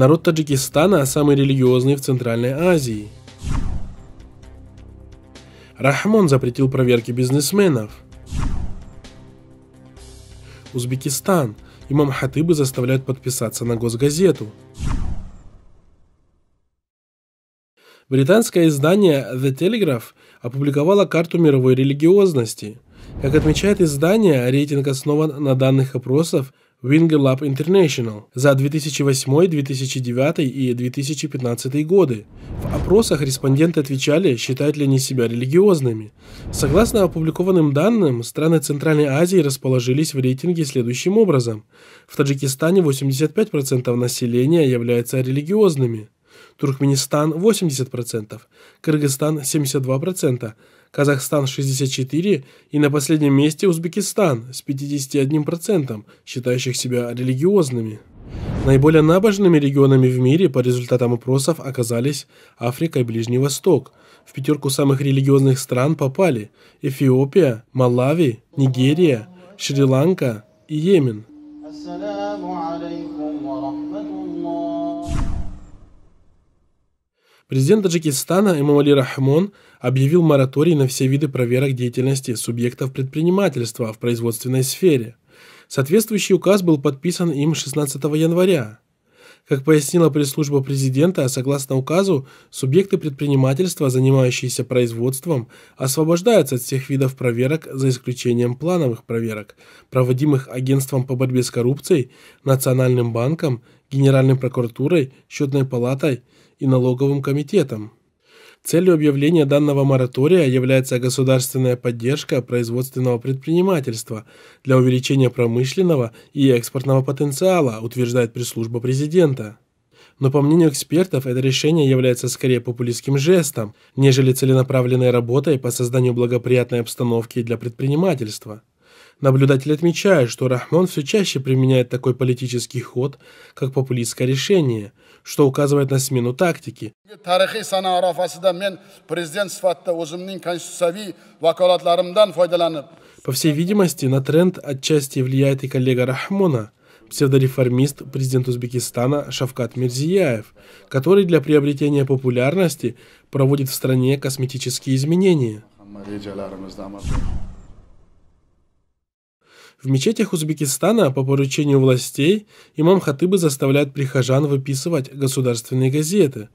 Народ Таджикистана самый религиозный в Центральной Азии. Рахмон запретил проверки бизнесменов. Узбекистан. Имам Хатыбы заставляют подписаться на Госгазету. Британское издание The Telegraph опубликовало карту мировой религиозности. Как отмечает издание, рейтинг основан на данных опросов Wingelab International за 2008, 2009 и 2015 годы. В опросах респонденты отвечали, считают ли они себя религиозными. Согласно опубликованным данным, страны Центральной Азии расположились в рейтинге следующим образом. В Таджикистане 85% населения являются религиозными. Туркменистан 80%, Кыргызстан 72%, Казахстан 64% и на последнем месте Узбекистан с 51%, считающих себя религиозными. Наиболее набожными регионами в мире по результатам опросов оказались Африка и Ближний Восток. В пятерку самых религиозных стран попали Эфиопия, Малави, Нигерия, Шри-Ланка и Йемен. السلام عليكم ورحمة Президент Таджикистана Эмомали Рахмон объявил мораторий на все виды проверок деятельности субъектов предпринимательства в производственной сфере. Соответствующий указ был подписан им 16 января. Как пояснила пресс-служба президента, согласно указу, субъекты предпринимательства, занимающиеся производством, освобождаются от всех видов проверок за исключением плановых проверок, проводимых Агентством по борьбе с коррупцией, Национальным банком Генеральной прокуратурой, Счетной палатой и Налоговым комитетом. Целью объявления данного моратория является государственная поддержка производственного предпринимательства для увеличения промышленного и экспортного потенциала, утверждает пресс-служба президента. Но по мнению экспертов, это решение является скорее популистским жестом, нежели целенаправленной работой по созданию благоприятной обстановки для предпринимательства. Наблюдатель отмечает, что Рахмон все чаще применяет такой политический ход, как популистское решение, что указывает на смену тактики. По всей видимости, на тренд отчасти влияет и коллега Рахмона – псевдореформист президент Узбекистана Шавкат Мирзияев, который для приобретения популярности проводит в стране косметические изменения. В мечетях Узбекистана по поручению властей имам-хатыбы заставляют прихожан выписывать государственные газеты.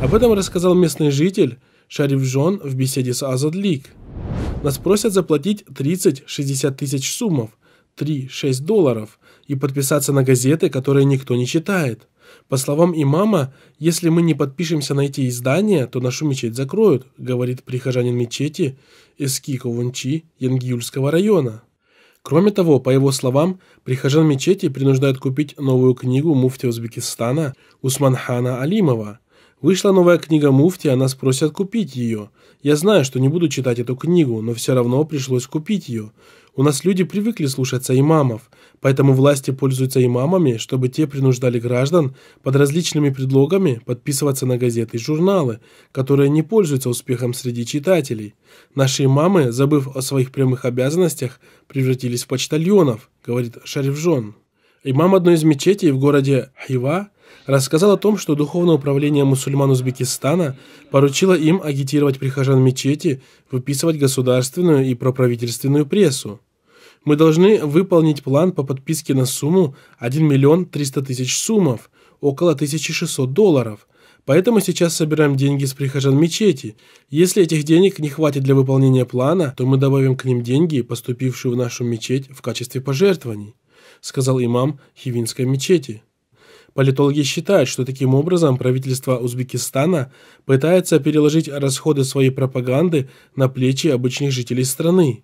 Об этом рассказал местный житель Шариф Жон в беседе с Азадлик. Нас просят заплатить 30-60 тысяч суммов, 3-6 долларов, и подписаться на газеты, которые никто не читает. По словам имама, если мы не подпишемся на эти издания, то нашу мечеть закроют, говорит прихожанин мечети Эскико Вунчи Янгиюльского района. Кроме того, по его словам, прихожан мечети принуждают купить новую книгу муфти Узбекистана Усманхана Алимова – Вышла новая книга Муфти, а нас просят купить ее. Я знаю, что не буду читать эту книгу, но все равно пришлось купить ее. У нас люди привыкли слушаться имамов, поэтому власти пользуются имамами, чтобы те принуждали граждан под различными предлогами подписываться на газеты и журналы, которые не пользуются успехом среди читателей. Наши имамы, забыв о своих прямых обязанностях, превратились в почтальонов, говорит Шарифжон. Имам одной из мечетей в городе Хива – рассказал о том, что Духовное управление мусульман Узбекистана поручило им агитировать прихожан мечети, выписывать государственную и проправительственную прессу. Мы должны выполнить план по подписке на сумму 1 миллион 300 тысяч сумов, около 1600 долларов. Поэтому сейчас собираем деньги с прихожан мечети. Если этих денег не хватит для выполнения плана, то мы добавим к ним деньги, поступившие в нашу мечеть в качестве пожертвований», сказал имам Хивинской мечети. Политологи считают, что таким образом правительство Узбекистана пытается переложить расходы своей пропаганды на плечи обычных жителей страны.